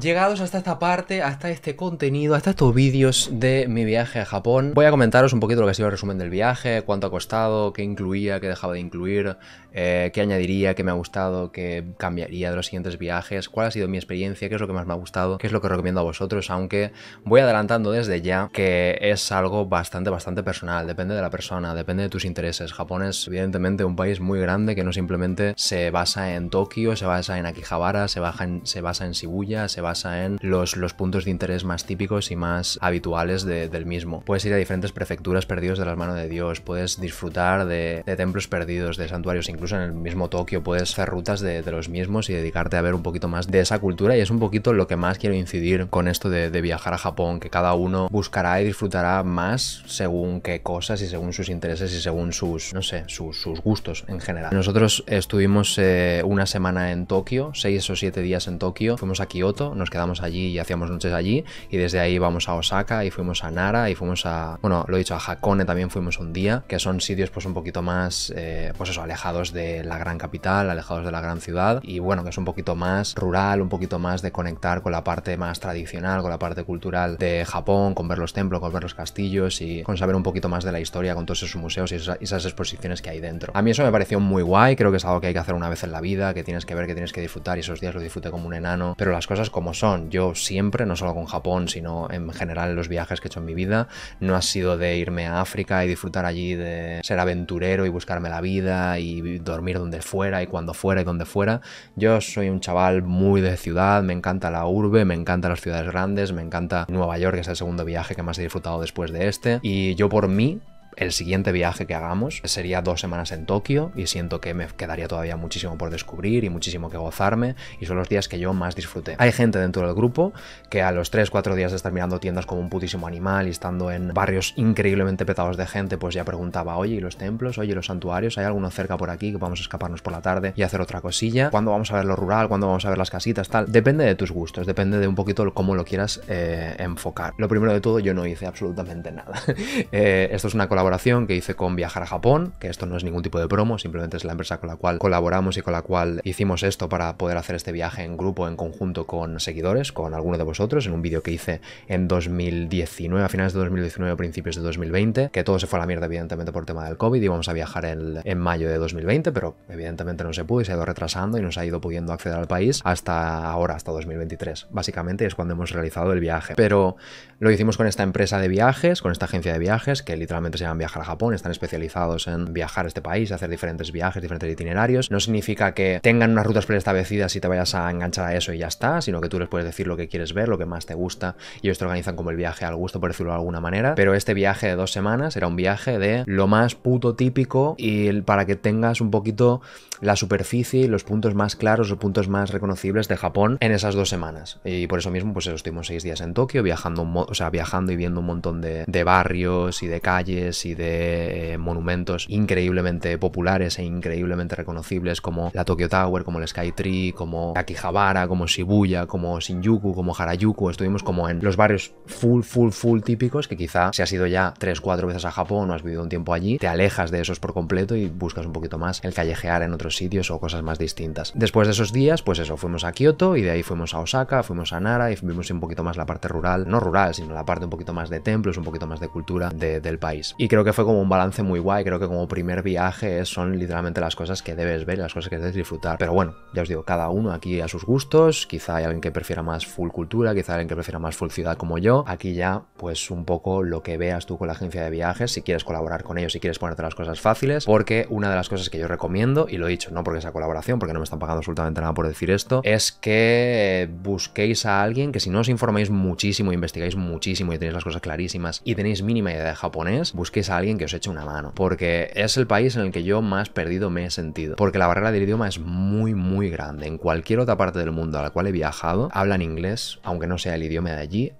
Llegados hasta esta parte, hasta este contenido, hasta estos vídeos de mi viaje a Japón, voy a comentaros un poquito lo que ha sido el resumen del viaje, cuánto ha costado, qué incluía, qué dejaba de incluir, eh, qué añadiría, qué me ha gustado, qué cambiaría de los siguientes viajes, cuál ha sido mi experiencia, qué es lo que más me ha gustado, qué es lo que recomiendo a vosotros, aunque voy adelantando desde ya que es algo bastante, bastante personal, depende de la persona, depende de tus intereses. Japón es evidentemente un país muy grande que no simplemente se basa en Tokio, se basa en Akihabara, se, en, se basa en Shibuya, se basa en los, los puntos de interés más típicos y más habituales del mismo. Puedes ir a diferentes prefecturas perdidos de las manos de Dios, puedes disfrutar de, templos perdidos, de santuarios, incluso en el mismo Tokio puedes hacer rutas de, los mismos y dedicarte a ver un poquito más de esa cultura y es un poquito lo que más quiero incidir con esto de, viajar a Japón, que cada uno buscará y disfrutará más según qué cosas y según sus intereses y según sus, no sé, sus, gustos en general. Nosotros estuvimos eh, una semana en Tokio, seis o siete días en Tokio, fuimos a Kioto, nos quedamos allí y hacíamos noches allí y desde ahí vamos a Osaka y fuimos a Nara y fuimos a, bueno, lo he dicho, a Hakone también fuimos un día, que son sitios pues un poquito más, eh, pues eso, alejados de la gran capital, alejados de la gran ciudad y bueno, que es un poquito más rural, un poquito más de conectar con la parte más tradicional, con la parte cultural de Japón, con ver los templos, con ver los castillos y con saber un poquito más de la historia, con todos esos museos y esas, exposiciones que hay dentro. A mí eso me pareció muy guay, creo que es algo que hay que hacer una vez en la vida, que tienes que ver, que tienes que disfrutar y esos días lo disfruté como un enano, pero las cosas como son. Yo siempre, no solo con Japón, sino en general los viajes que he hecho en mi vida, no ha sido de irme a África y disfrutar allí de ser aventurero y buscarme la vida y dormir donde fuera y cuando fuera y donde fuera. Yo soy un chaval muy de ciudad, me encanta la urbe, me encantan las ciudades grandes, me encanta Nueva York, que es el segundo viaje que más he disfrutado después de este. Y yo por mí el siguiente viaje que hagamos sería dos semanas en Tokio y siento que me quedaría todavía muchísimo por descubrir y muchísimo que gozarme y son los días que yo más disfruté. Hay gente dentro del grupo que a los 3-4 días de estar mirando tiendas como un putísimo animal y estando en barrios increíblemente petados de gente, pues ya preguntaba, oye, ¿y los templos? Oye, ¿los santuarios? ¿Hay alguno cerca por aquí que vamos a escaparnos por la tarde y hacer otra cosilla? ¿Cuándo vamos a ver lo rural? ¿Cuándo vamos a ver las casitas? Tal. Depende de tus gustos, depende de un poquito cómo lo quieras eh, enfocar. Lo primero de todo, yo no hice absolutamente nada. Eh, esto es una colaboración que hice con Viajar a Japón, que esto no es ningún tipo de promo, simplemente es la empresa con la cual colaboramos y con la cual hicimos esto para poder hacer este viaje en grupo, en conjunto con seguidores, con alguno de vosotros, en un vídeo que hice en 2019, a finales de 2019, o principios de 2020, que todo se fue a la mierda evidentemente por tema del COVID, y íbamos a viajar en, mayo de 2020, pero evidentemente no se pudo y se ha ido retrasando y nos ha ido pudiendo acceder al país hasta ahora, hasta 2023. Básicamente es cuando hemos realizado el viaje. Pero lo hicimos con esta empresa de viajes, con esta agencia de viajes, que literalmente se llama viajar a Japón, están especializados en viajar a este país, hacer diferentes viajes, diferentes itinerarios. No significa que tengan unas rutas preestablecidas y te vayas a enganchar a eso y ya está, sino que tú les puedes decir lo que quieres ver, lo que más te gusta, y ellos te organizan como el viaje al gusto, por decirlo de alguna manera. Pero este viaje de dos semanas era un viaje de lo más puto típico y para que tengas un poquito la superficie los puntos más claros, los puntos más reconocibles de Japón en esas dos semanas. Y por eso mismo, pues estuvimos seis días en Tokio, viajando, viajando y viendo un montón de barrios y de calles y de eh, monumentos increíblemente populares e increíblemente reconocibles como la Tokyo Tower, como el Sky Tree, como Akihabara, como Shibuya, como Shinjuku, como Harajuku. Estuvimos como en los barrios full, full, full típicos que quizá si has ido ya 3, 4 veces a Japón o has vivido un tiempo allí, te alejas de esos por completo y buscas un poquito más el callejear en otros sitios o cosas más distintas. Después de esos días, pues eso, fuimos a Kioto y de ahí fuimos a Osaka, fuimos a Nara y vimos un poquito más la parte rural, no rural, sino la parte un poquito más de templos, un poquito más de cultura del país. Y creo que fue como un balance muy guay. Creo que como primer viaje son literalmente las cosas que debes ver, las cosas que debes disfrutar. Pero bueno, ya os digo, cada uno aquí a sus gustos. Quizá hay alguien que prefiera más full cultura, quizá alguien que prefiera más full ciudad como yo. Aquí ya, pues un poco lo que veas tú con la agencia de viajes, si quieres colaborar con ellos, si quieres ponerte las cosas fáciles. Porque una de las cosas que yo recomiendo, y lo he dicho, no porque sea colaboración, porque no me están pagando absolutamente nada por decir esto, es que busquéis a alguien que si no os informáis muchísimo, investigáis muchísimo y tenéis las cosas clarísimas y tenéis mínima idea de japonés, busquéis es a alguien que os eche una mano, porque es el país en el que yo más perdido me he sentido, porque la barrera del idioma es muy, muy grande. En cualquier otra parte del mundo a la cual he viajado, hablan inglés, aunque no sea el idioma de allí,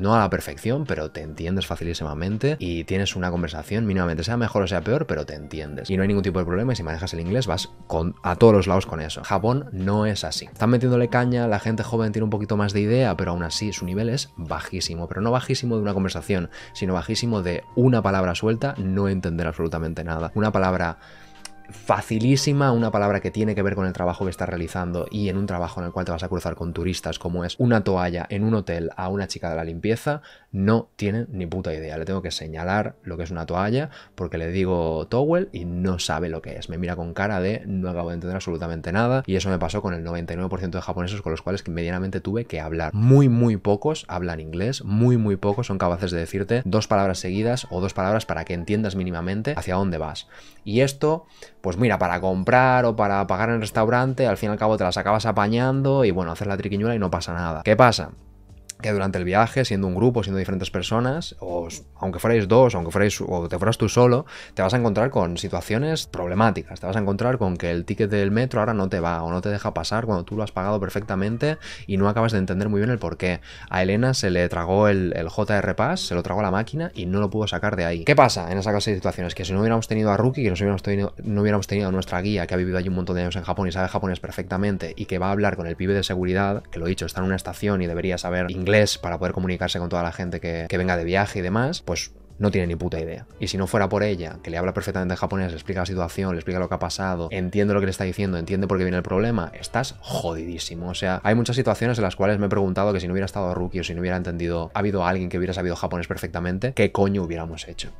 no a la perfección, pero te entiendes facilísimamente y tienes una conversación mínimamente, sea mejor o sea peor, pero te entiendes. Y no hay ningún tipo de problema y si manejas el inglés vas a todos los lados con eso. Japón no es así. Están metiéndole caña, la gente joven tiene un poquito más de idea, pero aún así su nivel es bajísimo, pero no bajísimo de una conversación, sino bajísimo de una palabra suelta no entender absolutamente nada. Una palabra facilísima una palabra que tiene que ver con el trabajo que estás realizando y en un trabajo en el cual te vas a cruzar con turistas como es una toalla en un hotel a una chica de la limpieza, no tiene ni puta idea. Le tengo que señalar lo que es una toalla porque le digo towel y no sabe lo que es. Me mira con cara de no acabo de entender absolutamente nada y eso me pasó con el 99% de japoneses con los cuales que medianamente tuve que hablar. Muy, muy pocos hablan inglés, muy, muy pocos son capaces de decirte dos palabras seguidas o dos palabras para que entiendas mínimamente hacia dónde vas. Y esto pues mira, para comprar o para pagar en el restaurante, al fin y al cabo te las acabas apañando y bueno, hacer la triquiñuela y no pasa nada. ¿Qué pasa? que durante el viaje, siendo un grupo, siendo diferentes personas, o aunque fuerais dos, aunque fuerais o te fueras tú solo, te vas a encontrar con situaciones problemáticas. Te vas a encontrar con que el ticket del metro ahora no te va o no te deja pasar cuando tú lo has pagado perfectamente y no acabas de entender muy bien el por qué. A Elena se le tragó el, el JR Pass, se lo tragó la máquina y no lo pudo sacar de ahí. ¿Qué pasa en esa clase de situaciones? Que si no hubiéramos tenido a Rookie, que nos hubiéramos tenido, no hubiéramos tenido a nuestra guía que ha vivido allí un montón de años en Japón y sabe japonés perfectamente y que va a hablar con el pibe de seguridad, que lo he dicho, está en una estación y debería saber inglés inglés para poder comunicarse con toda la gente que, que venga de viaje y demás, pues no tiene ni puta idea. Y si no fuera por ella, que le habla perfectamente japonés, le explica la situación, le explica lo que ha pasado, entiende lo que le está diciendo, entiende por qué viene el problema, estás jodidísimo. O sea, hay muchas situaciones en las cuales me he preguntado que si no hubiera estado Rookie o si no hubiera entendido, ha habido alguien que hubiera sabido japonés perfectamente, ¿qué coño hubiéramos hecho?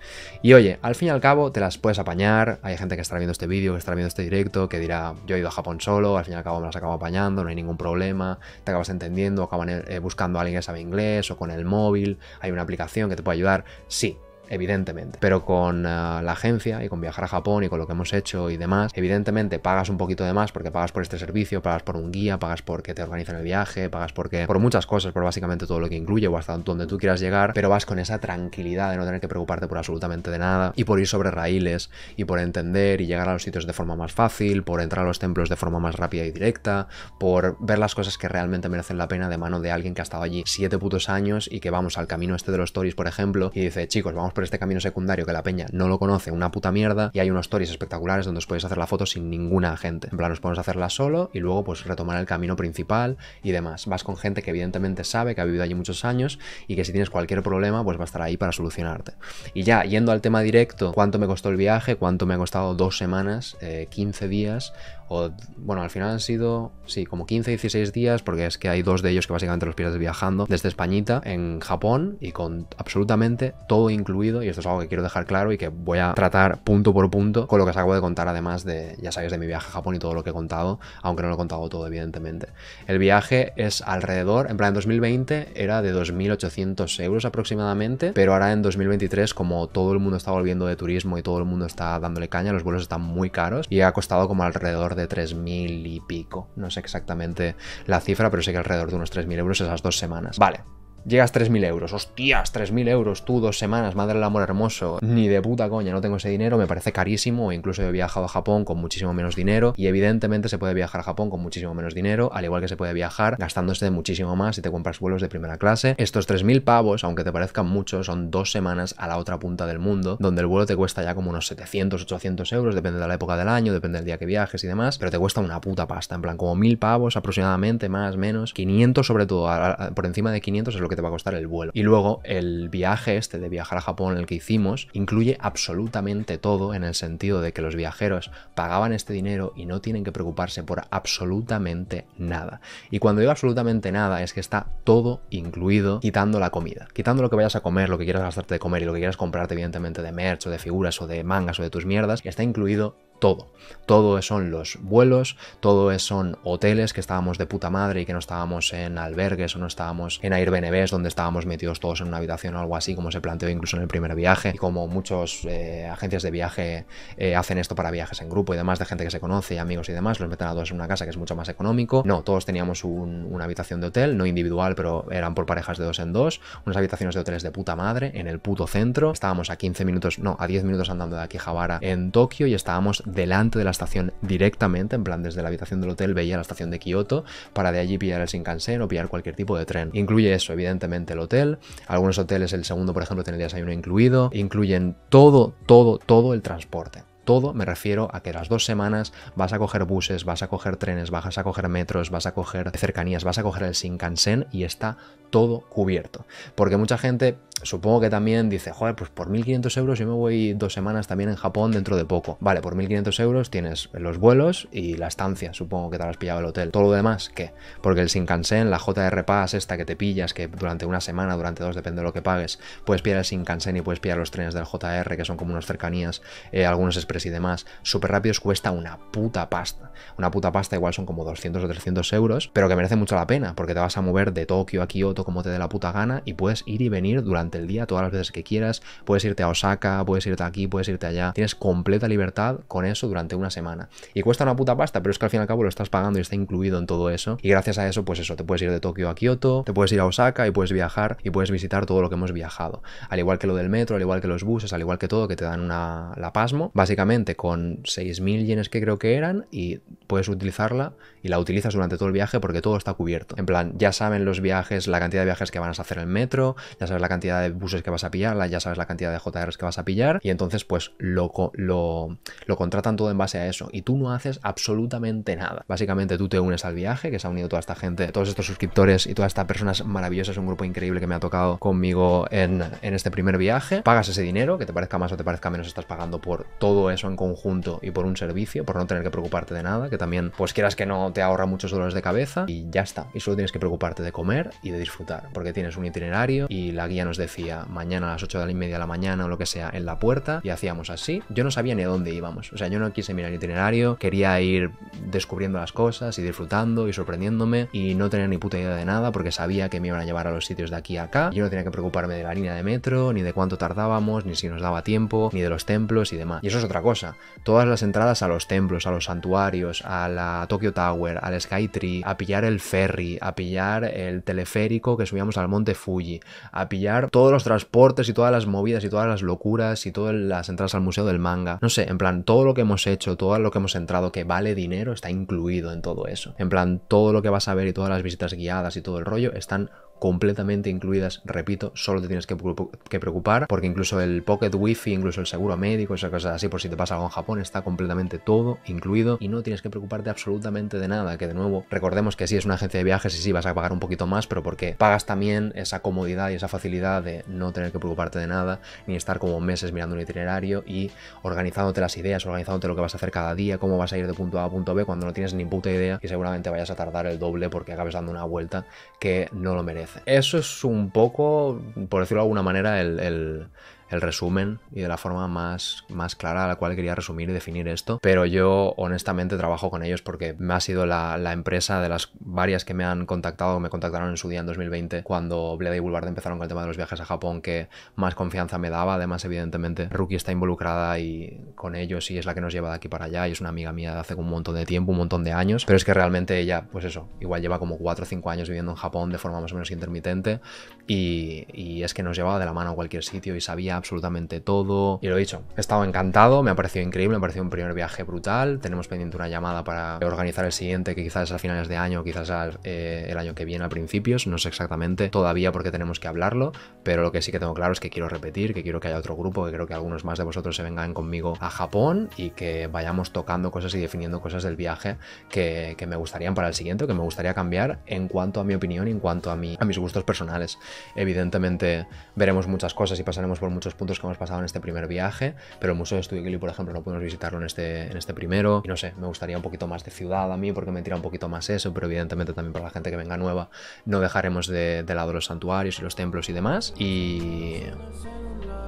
Y oye, al fin y al cabo te las puedes apañar, hay gente que estará viendo este vídeo, que estará viendo este directo, que dirá, yo he ido a Japón solo, al fin y al cabo me las acabo apañando, no hay ningún problema, te acabas entendiendo, acaban eh, buscando a alguien que sabe inglés o con el móvil, hay una aplicación que te puede ayudar. Sí, evidentemente. Pero con eh, la agencia y con viajar a Japón y con lo que hemos hecho y demás, evidentemente pagas un poquito de más porque pagas por este servicio, pagas por un guía, pagas porque te organizan el viaje, pagas porque por muchas cosas, por básicamente todo lo que incluye o hasta donde tú quieras llegar, pero vas con esa tranquilidad de no tener que preocuparte por absolutamente de nada y por ir sobre raíles y por entender y llegar a los sitios de forma más fácil, por entrar a los templos de forma más rápida y directa, por ver las cosas que realmente merecen la pena de mano de alguien que ha estado allí siete putos años y que vamos al camino este de los Tories, por ejemplo, y dice, chicos, vamos por este camino secundario que la peña no lo conoce, una puta mierda, y hay unos stories espectaculares donde os podéis hacer la foto sin ninguna gente. En plan, os podemos hacerla solo y luego pues retomar el camino principal y demás. Vas con gente que evidentemente sabe que ha vivido allí muchos años y que si tienes cualquier problema pues va a estar ahí para solucionarte. Y ya, yendo al tema directo, ¿cuánto me costó el viaje? ¿Cuánto me ha costado dos semanas, 15 eh, días o bueno, al final han sido, sí, como 15, 16 días, porque es que hay dos de ellos que básicamente los pierdes viajando desde Españita en Japón y con absolutamente todo incluido, y esto es algo que quiero dejar claro y que voy a tratar punto por punto con lo que os acabo de contar, además de, ya sabéis, de mi viaje a Japón y todo lo que he contado, aunque no lo he contado todo, evidentemente. El viaje es alrededor, en plan, en 2020 era de 2.800 euros aproximadamente, pero ahora en 2023, como todo el mundo está volviendo de turismo y todo el mundo está dándole caña, los vuelos están muy caros y ha costado como alrededor de tres mil y pico. No sé exactamente la cifra, pero sé que alrededor de unos mil euros esas dos semanas. Vale, Llegas 3.000 euros. Hostias, 3.000 euros, tú dos semanas, madre del amor hermoso. Ni de puta coña, no tengo ese dinero, me parece carísimo. Incluso he viajado a Japón con muchísimo menos dinero. Y evidentemente se puede viajar a Japón con muchísimo menos dinero, al igual que se puede viajar gastándose muchísimo más si te compras vuelos de primera clase. Estos 3.000 pavos, aunque te parezcan muchos, son dos semanas a la otra punta del mundo, donde el vuelo te cuesta ya como unos 700, 800 euros, depende de la época del año, depende del día que viajes y demás, pero te cuesta una puta pasta, en plan como 1.000 pavos aproximadamente, más, menos, 500 sobre todo, por encima de 500 es lo que te va a costar el vuelo. Y luego el viaje este de viajar a Japón, el que hicimos, incluye absolutamente todo en el sentido de que los viajeros pagaban este dinero y no tienen que preocuparse por absolutamente nada. Y cuando digo absolutamente nada es que está todo incluido quitando la comida. Quitando lo que vayas a comer, lo que quieras gastarte de comer y lo que quieras comprarte evidentemente de merch o de figuras o de mangas o de tus mierdas, está incluido todo. Todo son los vuelos, todo son hoteles que estábamos de puta madre y que no estábamos en albergues o no estábamos en AirBnB donde estábamos metidos todos en una habitación o algo así, como se planteó incluso en el primer viaje, y como muchos eh, agencias de viaje eh, hacen esto para viajes en grupo y demás, de gente que se conoce, y amigos y demás, los meten a todos en una casa que es mucho más económico. No, todos teníamos una habitación de hotel, no individual, pero eran por parejas de dos en dos, unas habitaciones de hoteles de puta madre en el puto centro. Estábamos a 15 minutos, no, a 10 minutos andando de aquí Javara en Tokio y estábamos delante de la estación directamente, en plan desde la habitación del hotel veía la estación de Kioto, para de allí pillar el Shinkansen o pillar cualquier tipo de tren. Incluye eso, evidentemente, el hotel, algunos hoteles, el segundo por ejemplo, tiene el desayuno incluido, incluyen todo, todo, todo el transporte todo me refiero a que las dos semanas vas a coger buses, vas a coger trenes, vas a coger metros, vas a coger cercanías, vas a coger el Shinkansen y está todo cubierto. Porque mucha gente supongo que también dice, joder, pues por 1.500 euros yo me voy dos semanas también en Japón dentro de poco. Vale, por 1.500 euros tienes los vuelos y la estancia, supongo que te habrás pillado el hotel. Todo lo demás, ¿qué? Porque el Shinkansen, la JR Pass esta que te pillas, que durante una semana, durante dos, depende de lo que pagues, puedes pillar el Shinkansen y puedes pillar los trenes del JR, que son como unas cercanías, eh, algunos express y demás. Súper rápidos cuesta una puta pasta. Una puta pasta igual son como 200 o 300 euros, pero que merece mucho la pena, porque te vas a mover de Tokio a Kioto como te dé la puta gana y puedes ir y venir durante el día, todas las veces que quieras. Puedes irte a Osaka, puedes irte aquí, puedes irte allá. Tienes completa libertad con eso durante una semana. Y cuesta una puta pasta, pero es que al fin y al cabo lo estás pagando y está incluido en todo eso. Y gracias a eso, pues eso, te puedes ir de Tokio a Kioto, te puedes ir a Osaka y puedes viajar y puedes visitar todo lo que hemos viajado. Al igual que lo del metro, al igual que los buses, al igual que todo, que te dan una la pasmo, básicamente con 6.000 yenes que creo que eran y puedes utilizarla y la utilizas durante todo el viaje porque todo está cubierto. En plan, ya saben los viajes, la cantidad de viajes que van a hacer en metro, ya sabes la cantidad de buses que vas a pillar, ya sabes la cantidad de JRs que vas a pillar, y entonces pues lo, lo, lo contratan todo en base a eso, y tú no haces absolutamente nada. Básicamente tú te unes al viaje, que se ha unido toda esta gente, todos estos suscriptores y todas estas personas maravillosas, un grupo increíble que me ha tocado conmigo en, este primer viaje, pagas ese dinero, que te parezca más o te parezca menos, estás pagando por todo eso en conjunto y por un servicio, por no tener que preocuparte de nada, que también pues quieras que no te ahorra muchos dolores de cabeza, y ya está, y solo tienes que preocuparte de comer y de disfrutar, porque tienes un itinerario y la guía nos de decía mañana a las 8 de la y media de la mañana o lo que sea en la puerta y hacíamos así. Yo no sabía ni a dónde íbamos. O sea, yo no quise mirar el itinerario, quería ir descubriendo las cosas y disfrutando y sorprendiéndome y no tener ni puta idea de nada porque sabía que me iban a llevar a los sitios de aquí a acá. Yo no tenía que preocuparme de la línea de metro, ni de cuánto tardábamos, ni si nos daba tiempo, ni de los templos y demás. Y eso es otra cosa. Todas las entradas a los templos, a los santuarios, a la Tokyo Tower, al Tree, a pillar el ferry, a pillar el teleférico que subíamos al monte Fuji, a pillar todos los transportes y todas las movidas y todas las locuras y todas las entradas al museo del manga. No sé, en plan, todo lo que hemos hecho, todo lo que hemos entrado que vale dinero está incluido en todo eso. En plan, todo lo que vas a ver y todas las visitas guiadas y todo el rollo están completamente incluidas, repito, solo te tienes que, preocupar, porque incluso el Pocket wifi, incluso el seguro médico, esas cosas así, por si te pasa algo en Japón, está completamente todo incluido y no tienes que preocuparte absolutamente de nada, que de nuevo, recordemos que sí es una agencia de viajes y sí vas a pagar un poquito más, pero porque pagas también esa comodidad y esa facilidad de no tener que preocuparte de nada, ni estar como meses mirando un itinerario y organizándote las ideas, organizándote lo que vas a hacer cada día, cómo vas a ir de punto A a punto B cuando no tienes ni puta idea y seguramente vayas a tardar el doble porque acabes dando una vuelta que no lo merece. Eso es un poco, por decirlo de alguna manera, el, el, el resumen y de la forma más, más clara a la cual quería resumir y definir esto, pero yo honestamente trabajo con ellos porque me ha sido la, empresa de las varias que me han contactado, me contactaron en su día en 2020 cuando Bleda y Boulevard empezaron con el tema de los viajes a Japón que más confianza me daba, además evidentemente Rookie está involucrada y con ellos y es la que nos lleva de aquí para allá y es una amiga mía de hace un montón de tiempo, un montón de años, pero es que realmente ella, pues eso, igual lleva como 4 o 5 años viviendo en Japón de forma más o menos intermitente y, y es que nos llevaba de la mano a cualquier sitio y sabía absolutamente todo. Y lo he dicho, he estado encantado, me ha parecido increíble, me ha parecido un primer viaje brutal. Tenemos pendiente una llamada para organizar el siguiente, que quizás es a finales de año, quizás eh, el año que viene a principios, no sé exactamente todavía porque tenemos que hablarlo, pero lo que sí que tengo claro es que quiero repetir, que quiero que haya otro grupo, que creo que algunos más de vosotros se vengan conmigo a Japón y que vayamos tocando cosas y definiendo cosas del viaje que, me gustarían para el siguiente, que me gustaría cambiar en cuanto a mi opinión y en cuanto a, a mis gustos personales. Evidentemente veremos muchas cosas y pasaremos por muchas puntos que hemos pasado en este primer viaje, pero el Museo de Estudio por ejemplo, no podemos visitarlo en este, en este primero. no sé, me gustaría un poquito más de ciudad a mí, porque me tira un poquito más eso, pero evidentemente también para la gente que venga nueva, no dejaremos de, lado los santuarios y los templos y demás. Y.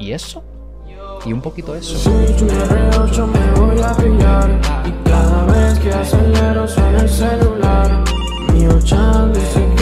Y eso. Y un poquito eso. que